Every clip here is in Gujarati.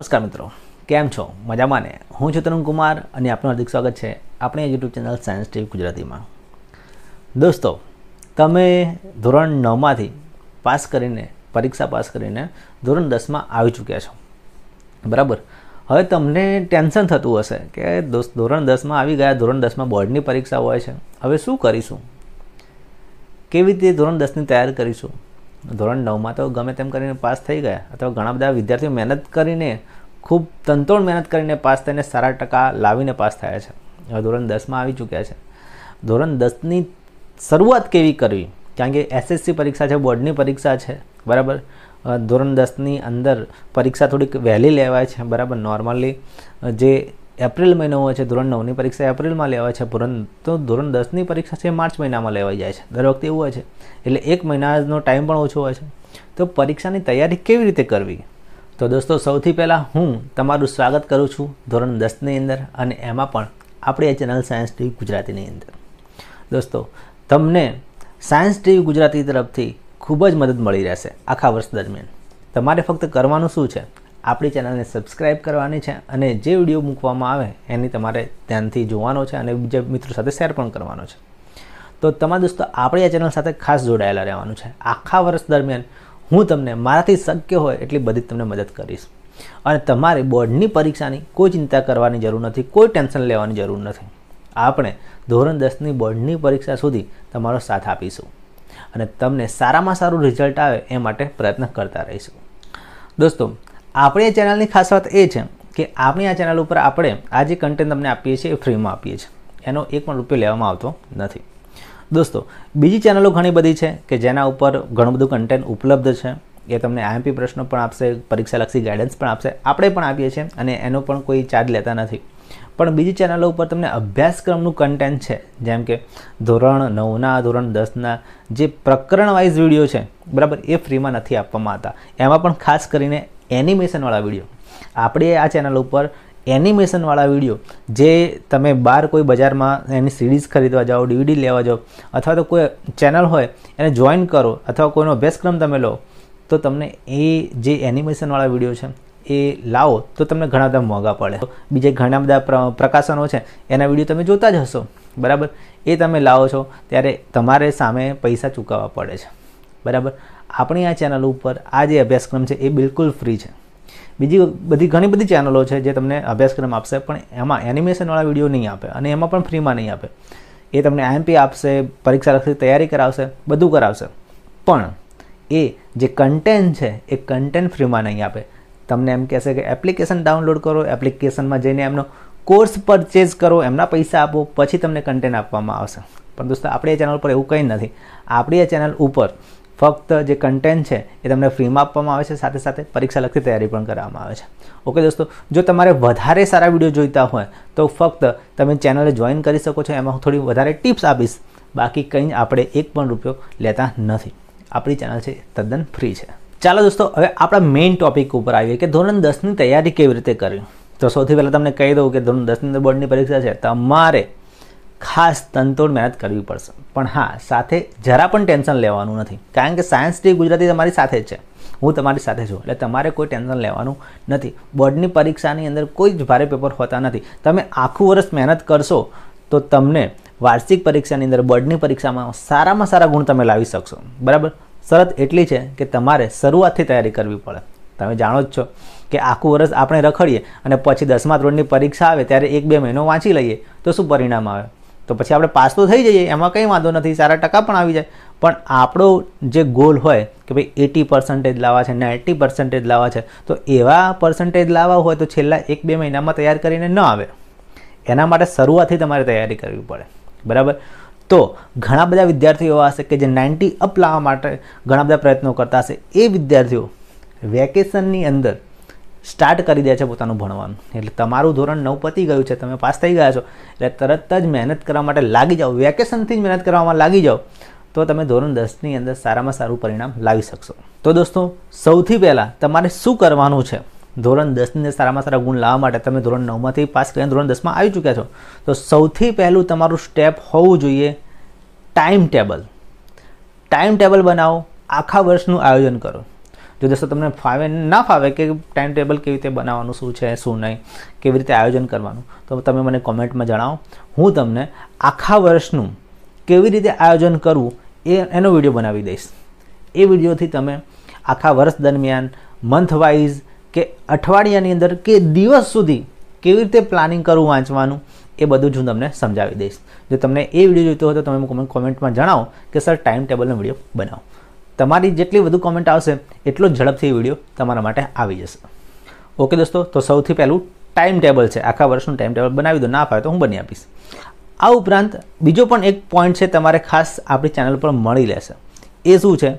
નમસ્કાર મિત્રો કેમ છો મજામાં ને હું છું તરુણ કુમાર અને આપનું હાર્દિક સ્વાગત છે આપણી યુટ્યુબ ચેનલ સાયન્સ ટીવી ગુજરાતીમાં દોસ્તો તમે ધોરણ નવમાંથી પાસ કરીને પરીક્ષા પાસ કરીને ધોરણ દસમાં આવી ચૂક્યા છો બરાબર હવે તમને ટેન્શન થતું હશે કે દોસ્ત ધોરણ દસમાં આવી ગયા ધોરણ દસમાં બોર્ડની પરીક્ષા હોય છે હવે શું કરીશું કેવી રીતે ધોરણ દસની તૈયાર કરીશું ધોરણ નવમાં તો ગમે તેમ કરીને પાસ થઈ ગયા અથવા ઘણા બધા વિદ્યાર્થીઓ મહેનત કરીને ખૂબ તંતોડ મહેનત કરીને પાસ થઈને સારા ટકા લાવીને પાસ થયા છે હવે ધોરણ દસમાં આવી ચૂક્યા છે ધોરણ દસની શરૂઆત કેવી કરવી કારણ કે એસએસસી પરીક્ષા છે બોર્ડની પરીક્ષા છે બરાબર ધોરણ દસની અંદર પરીક્ષા થોડીક વહેલી લેવાય છે બરાબર નોર્મલી જે એપ્રિલ મહિનો હોય છે ધોરણ નવની પરીક્ષા એપ્રિલમાં લેવાય છે ધોરણ તો ધોરણ દસની પરીક્ષા છે માર્ચ મહિનામાં લેવાઈ જાય છે દર વખતે એવું હોય છે એટલે એક મહિનાનો ટાઈમ પણ ઓછો હોય છે તો પરીક્ષાની તૈયારી કેવી રીતે કરવી તો દોસ્તો સૌથી પહેલાં હું તમારું સ્વાગત કરું છું ધોરણ દસની અંદર અને એમાં પણ આપણી આ ચેનલ સાયન્સ ટીવી ગુજરાતીની અંદર દોસ્તો તમને સાયન્સ ટીવી ગુજરાતી તરફથી ખૂબ જ મદદ મળી રહેશે આખા વર્ષ દરમિયાન તમારે ફક્ત કરવાનું શું છે આપણી ચેનલને સબસ્ક્રાઈબ કરવાની છે અને જે વિડીયો મૂકવામાં આવે એની તમારે ધ્યાનથી જોવાનો છે અને બીજા મિત્રો સાથે શેર પણ કરવાનો છે તો તમારા દોસ્તો આપણી આ ચેનલ સાથે ખાસ જોડાયેલા રહેવાનું છે આખા વર્ષ દરમિયાન હું તમને મારાથી શક્ય હોય એટલી બધી તમને મદદ કરીશ અને તમારે બોર્ડની પરીક્ષાની કોઈ ચિંતા કરવાની જરૂર નથી કોઈ ટેન્શન લેવાની જરૂર નથી આપણે ધોરણ દસની બોર્ડની પરીક્ષા સુધી તમારો સાથ આપીશું અને તમને સારામાં સારું રિઝલ્ટ આવે એ માટે પ્રયત્ન કરતા રહીશું દોસ્તો આપણી આ ચેનલની ખાસ વાત એ છે કે આપણી આ ચેનલ ઉપર આપણે આ જે કન્ટેન્ટ તમને આપીએ છીએ એ ફ્રીમાં આપીએ છીએ એનો એક પણ રૂપિયો લેવામાં આવતો નથી દોસ્તો બીજી ચેનલો ઘણી બધી છે કે જેના ઉપર ઘણું બધું કન્ટેન્ટ ઉપલબ્ધ છે એ તમને આઈએમપી પ્રશ્નો પણ આપશે પરીક્ષાલક્ષી ગાઈડન્સ પણ આપશે આપણે પણ આપીએ છીએ અને એનો પણ કોઈ ચાર્જ લેતા નથી પણ બીજી ચેનલો ઉપર તમને અભ્યાસક્રમનું કન્ટેન્ટ છે જેમ કે ધોરણ નવના ધોરણ દસના જે પ્રકરણ વાઇઝ વિડીયો છે બરાબર એ ફ્રીમાં નથી આપવામાં આવતા એમાં પણ ખાસ કરીને એનિમેશનવાળા વિડીયો આપણે આ ચેનલ ઉપર એનિમેશનવાળા વિડીયો જે તમે બહાર કોઈ બજારમાં એની સિરીઝ ખરીદવા જાઓ ડીવીડી લેવા જાઓ અથવા તો કોઈ ચેનલ હોય એને જોઈન કરો અથવા કોઈનો અભ્યાસક્રમ તમે લો તો તમને એ જે એનિમેશનવાળા વિડીયો છે એ લાવો તો તમને ઘણા બધા મોંઘા પડે બીજે ઘણા બધા પ્રકાશનો છે એના વિડીયો તમે જોતા જ હશો બરાબર એ તમે લાવો છો ત્યારે તમારે સામે પૈસા ચૂકવવા પડે છે બરાબર આપણી આ ચેનલ ઉપર આ જે અભ્યાસક્રમ છે એ બિલકુલ ફ્રી છે બીજી બધી ઘણી બધી ચેનલો છે જે તમને અભ્યાસક્રમ આપશે પણ એમાં એનિમેશનવાળા વિડીયો નહીં આપે અને એમાં પણ ફ્રીમાં નહીં આપે એ તમને આઈએમપી આપશે પરીક્ષા લક્ષી તૈયારી કરાવશે બધું કરાવશે પણ એ જે કન્ટેન્ટ છે એ કન્ટેન્ટ ફ્રીમાં નહીં આપે તમને એમ કહેશે કે એપ્લિકેશન ડાઉનલોડ કરો એપ્લિકેશનમાં જઈને એમનો કોર્સ પરચેઝ કરો એમના પૈસા આપો પછી તમને કન્ટેન્ટ આપવામાં આવશે પણ દોસ્તો આપણી આ ચેનલ પર એવું કંઈ નથી આપણી આ ચેનલ ઉપર ફક્ત જે કન્ટેન્ટ છે એ તમને ફ્રીમાં આપવામાં આવે છે સાથે સાથે પરીક્ષા લગતી તૈયારી પણ કરવામાં આવે છે ઓકે દોસ્તો જો તમારે વધારે સારા વિડીયો જોઈતા હોય તો ફક્ત તમે ચેનલે જોઈન કરી શકો છો એમાં હું થોડી વધારે ટિપ્સ આપીશ બાકી કંઈ આપણે એક પણ રૂપિયો લેતા નથી આપણી ચેનલ છે તદ્દન ફ્રી છે ચાલો દોસ્તો હવે આપણા મેઇન ટોપિક ઉપર આવીએ કે ધોરણ દસની તૈયારી કેવી રીતે કરવી તો સૌથી પહેલાં તમને કહી દઉં કે ધોરણ દસની અંદર બોર્ડની પરીક્ષા છે તમારે ખાસ તંતોડ મહેનત કરવી પડશે પણ હા સાથે જરા પણ ટેન્શન લેવાનું નથી કારણ કે સાયન્સ ડે ગુજરાતી તમારી સાથે છે હું તમારી સાથે છું એટલે તમારે કોઈ ટેન્શન લેવાનું નથી બોર્ડની પરીક્ષાની અંદર કોઈ જ ભારે પેપર હોતા નથી તમે આખું વર્ષ મહેનત કરશો તો તમને વાર્ષિક પરીક્ષાની અંદર બોર્ડની પરીક્ષામાં સારામાં સારા ગુણ તમે લાવી શકશો બરાબર શરત એટલી છે કે તમારે શરૂઆતથી તૈયારી કરવી પડે તમે જાણો જ છો કે આખું વર્ષ આપણે રખડીએ અને પછી દસમા ધોરણની પરીક્ષા આવે ત્યારે એક બે મહિનો વાંચી લઈએ તો શું પરિણામ આવે તો પછી આપણે પાસ તો થઈ જઈએ એમાં કંઈ વાંધો નથી સારા ટકા પણ આવી જાય પણ આપણો જે ગોલ હોય કે ભાઈ એટી પર્સન્ટેજ લાવવા છે નાઇન્ટી પર્સન્ટેજ લાવવા છે તો એવા પર્સન્ટેજ લાવવા હોય તો છેલ્લા એક બે મહિનામાં તૈયાર કરીને ન આવે એના માટે શરૂઆતથી તમારે તૈયારી કરવી પડે બરાબર તો ઘણા બધા વિદ્યાર્થીઓ એવા હશે કે જે નાઇન્ટી અપ લાવવા માટે ઘણા બધા પ્રયત્નો કરતા હશે એ વિદ્યાર્થીઓ વેકેશનની અંદર સ્ટાર્ટ કરી દે છે પોતાનું ભણવાનું એટલે તમારું ધોરણ નવ પતી ગયું છે તમે પાસ થઈ ગયા છો એટલે તરત જ મહેનત કરવા માટે લાગી જાઓ વેકેશનથી જ મહેનત કરવામાં લાગી જાઓ તો તમે ધોરણ દસની અંદર સારામાં સારું પરિણામ લાવી શકશો તો દોસ્તો સૌથી પહેલાં તમારે શું કરવાનું છે ધોરણ દસની અંદર સારામાં સારા ગુણ લાવવા માટે તમે ધોરણ નવમાંથી પાસ કરીને ધોરણ દસમાં આવી ચૂક્યા છો તો સૌથી પહેલું તમારું સ્ટેપ હોવું જોઈએ ટાઈમ ટેબલ ટાઈમ ટેબલ બનાવો આખા વર્ષનું આયોજન કરો જો દોસ્તો તમને ફાવે ના ફાવે કે ટાઈમ ટેબલ કેવી રીતે બનાવવાનું શું છે શું નહીં કેવી રીતે આયોજન કરવાનું તો તમે મને કોમેન્ટમાં જણાવો હું તમને આખા વર્ષનું કેવી રીતે આયોજન કરવું એ એનો વિડીયો બનાવી દઈશ એ વિડીયોથી તમે આખા વર્ષ દરમિયાન મંથ વાઇઝ કે અઠવાડિયાની અંદર કે દિવસ સુધી કેવી રીતે પ્લાનિંગ કરવું વાંચવાનું એ બધું જ હું તમને સમજાવી દઈશ જો તમને એ વિડીયો જોઈતો હોય તો તમે કોમેન્ટમાં જણાવો કે સર ટાઈમ ટેબલનો વિડીયો બનાવો તમારી જેટલી વધુ કોમેન્ટ આવશે એટલો જ ઝડપથી વિડીયો તમારા માટે આવી જશે ઓકે દોસ્તો તો સૌથી પહેલું ટાઈમ ટેબલ છે આખા વર્ષનું ટાઈમ ટેબલ બનાવી દો ના ફાવે તો હું બની આપીશ આ ઉપરાંત બીજો પણ એક પોઈન્ટ છે તમારે ખાસ આપણી ચેનલ પર મળી લેશે એ શું છે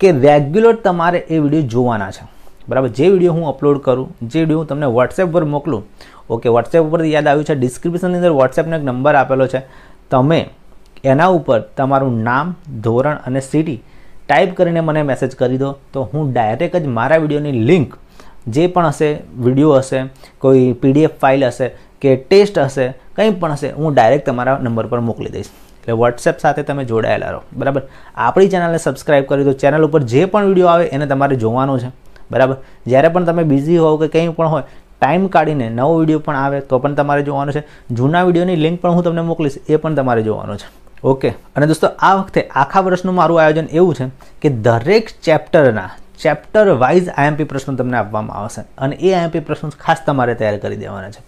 કે રેગ્યુલર તમારે એ વિડીયો જોવાના છે બરાબર જે વિડીયો હું અપલોડ કરું જે વિડીયો હું તમને વોટ્સએપ પર મોકલું ઓકે વોટ્સએપ ઉપર યાદ આવ્યું છે ડિસ્ક્રિપ્શનની અંદર વોટ્સએપનો એક નંબર આપેલો છે તમે એના ઉપર તમારું નામ ધોરણ અને સિટી ટાઈપ કરીને મને મેસેજ કરી દો તો હું ડાયરેક્ટ જ મારા વિડીયોની લિંક જે પણ હશે વિડીયો હશે કોઈ પીડીએફ ફાઇલ હશે કે ટેસ્ટ હશે કંઈ પણ હશે હું ડાયરેક્ટ તમારા નંબર પર મોકલી દઈશ એટલે વોટ્સએપ સાથે તમે જોડાયેલા રહો બરાબર આપણી ચેનલને સબસ્ક્રાઈબ કરી દો ચેનલ ઉપર જે પણ વિડીયો આવે એને તમારે જોવાનો છે બરાબર જ્યારે પણ તમે બિઝી હોવ કે કંઈ પણ હોય ટાઈમ કાઢીને નવો વિડીયો પણ આવે તો પણ તમારે જોવાનો છે જૂના વિડીયોની લિંક પણ હું તમને મોકલીશ એ પણ તમારે જોવાનો છે ઓકે અને દોસ્તો આ વખતે આખા વર્ષનું મારું આયોજન એવું છે કે દરેક ચેપ્ટરના ચેપ્ટર વાઇઝ આઈએમપી પ્રશ્નો તમને આપવામાં આવશે અને એ આઈએમપી પ્રશ્નો ખાસ તમારે તૈયાર કરી દેવાના છે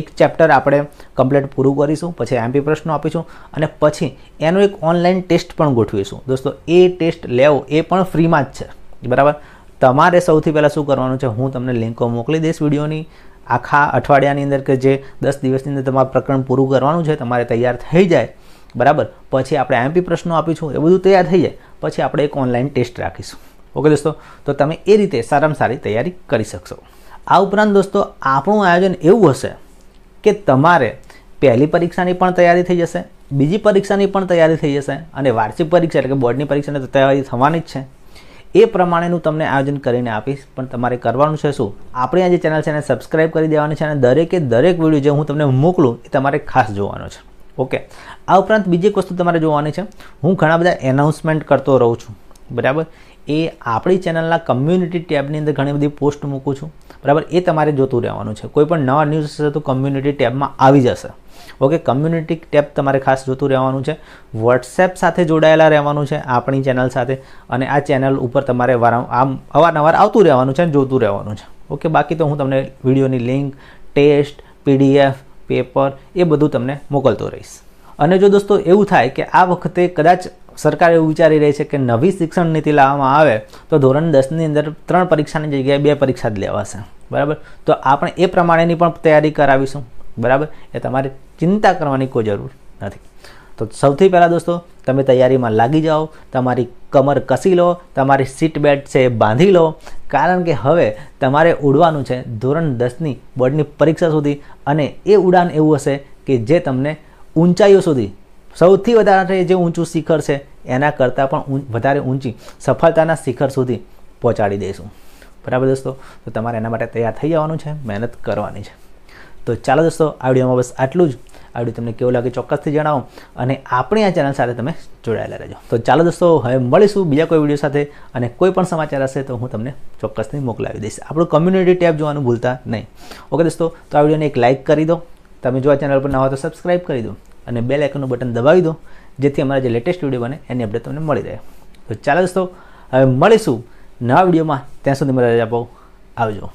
એક ચેપ્ટર આપણે કમ્પ્લીટ પૂરું કરીશું પછી આઈએમપી પ્રશ્નો આપીશું અને પછી એનું એક ઓનલાઈન ટેસ્ટ પણ ગોઠવીશું દોસ્તો એ ટેસ્ટ લેવો એ પણ ફ્રીમાં જ છે બરાબર તમારે સૌથી પહેલાં શું કરવાનું છે હું તમને લિંકો મોકલી દઈશ વિડીયોની આખા અઠવાડિયાની અંદર કે જે દસ દિવસની અંદર તમારું પ્રકરણ પૂરું કરવાનું છે તમારે તૈયાર થઈ જાય બરાબર પછી આપણે આઈએમપી પ્રશ્નો આપીશું એ બધું તૈયાર થઈ જાય પછી આપણે એક ઓનલાઈન ટેસ્ટ રાખીશું ઓકે દોસ્તો તો તમે એ રીતે સારામાં સારી તૈયારી કરી શકશો આ ઉપરાંત દોસ્તો આપણું આયોજન એવું હશે કે તમારે પહેલી પરીક્ષાની પણ તૈયારી થઈ જશે બીજી પરીક્ષાની પણ તૈયારી થઈ જશે અને વાર્ષિક પરીક્ષા એટલે કે બોર્ડની પરીક્ષાની તો તૈયારી થવાની જ છે એ પ્રમાણેનું તમને આયોજન કરીને આપીશ પણ તમારે કરવાનું છે શું આપણી આ જે ચેનલ છે એને સબસ્ક્રાઈબ કરી દેવાની છે અને દરેકે દરેક વિડીયો જે હું તમને મોકલું એ તમારે ખાસ જોવાનો છે ઓકે આ ઉપરાંત બીજી એક વસ્તુ તમારે જોવાની છે હું ઘણા બધા એનાઉન્સમેન્ટ કરતો રહું છું બરાબર એ આપણી ચેનલના કમ્યુનિટી ટેબની અંદર ઘણી બધી પોસ્ટ મૂકું છું બરાબર એ તમારે જોતું રહેવાનું છે કોઈ પણ નવા ન્યૂઝ હશે તો કમ્યુનિટી ટેબમાં આવી જશે ઓકે કમ્યુનિટી ટેબ તમારે ખાસ જોતું રહેવાનું છે વોટ્સએપ સાથે જોડાયેલા રહેવાનું છે આપણી ચેનલ સાથે અને આ ચેનલ ઉપર તમારે વારં આમ અવારનવાર આવતું રહેવાનું છે જોતું રહેવાનું છે ઓકે બાકી તો હું તમને વિડીયોની લિંક ટેસ્ટ પીડીએફ પેપર એ બધું તમને મોકલતો રહીશ અને જો દોસ્તો એવું થાય કે આ વખતે કદાચ સરકાર એવું વિચારી રહી છે કે નવી શિક્ષણ નીતિ લાવવામાં આવે તો ધોરણ દસની અંદર ત્રણ પરીક્ષાની જગ્યાએ બે પરીક્ષા જ લેવાશે બરાબર તો આપણે એ પ્રમાણેની પણ તૈયારી કરાવીશું બરાબર એ તમારે ચિંતા કરવાની કોઈ જરૂર નથી તો સૌથી પહેલાં દોસ્તો તમે તૈયારીમાં લાગી જાઓ તમારી કમર કસી લો તમારી સીટ બેલ્ટ છે એ બાંધી લો કારણ કે હવે તમારે ઉડવાનું છે ધોરણ દસની બોર્ડની પરીક્ષા સુધી અને એ ઉડાન એવું હશે કે જે તમને ઊંચાઈઓ સુધી સૌથી વધારે જે ઊંચું શિખર છે એના કરતાં પણ વધારે ઊંચી સફળતાના શિખર સુધી પહોંચાડી દઈશું બરાબર દોસ્તો તો તમારે એના માટે તૈયાર થઈ જવાનું છે મહેનત કરવાની છે તો ચાલો દોસ્તો આ વિડીયોમાં બસ આટલું જ આ વિડીયો તમને કેવો લાગે ચોક્કસથી જણાવો અને આપણી આ ચેનલ સાથે તમે જોડાયેલા રહેજો તો ચાલો દોસ્તો હવે મળીશું બીજા કોઈ વિડીયો સાથે અને કોઈ પણ સમાચાર હશે તો હું તમને ચોક્કસથી મોકલાવી દઈશ આપણું કમ્યુનિટી ટેબ જોવાનું ભૂલતા નહીં ઓકે દોસ્તો તો આ વિડીયોને એક લાઇક કરી દો તમે જો આ ચેનલ પર ના હોય તો સબસ્ક્રાઇબ કરી દો અને બે લાઇકનું બટન દબાવી દો જેથી અમારા જે લેટેસ્ટ વિડીયો બને એની અપડેટ તમને મળી રહે તો ચાલો દોસ્તો હવે મળીશું નવા વિડીયોમાં ત્યાં સુધી મને રજા આપો આવજો